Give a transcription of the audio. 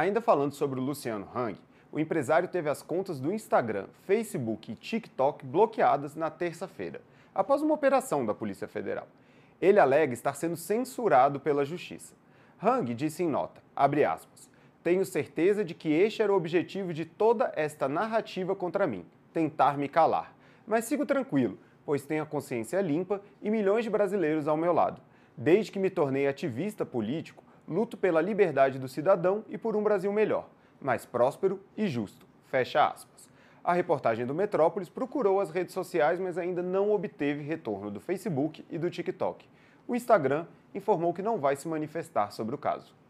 Ainda falando sobre o Luciano Hang, o empresário teve as contas do Instagram, Facebook e TikTok bloqueadas na terça-feira, após uma operação da Polícia Federal. Ele alega estar sendo censurado pela justiça. Hang disse em nota, aspas, tenho certeza de que este era o objetivo de toda esta narrativa contra mim, tentar me calar. Mas sigo tranquilo, pois tenho a consciência limpa e milhões de brasileiros ao meu lado. Desde que me tornei ativista político, luto pela liberdade do cidadão e por um Brasil melhor, mais próspero e justo. Fecha aspas. A reportagem do Metrópolis procurou as redes sociais, mas ainda não obteve retorno do Facebook e do TikTok. O Instagram informou que não vai se manifestar sobre o caso.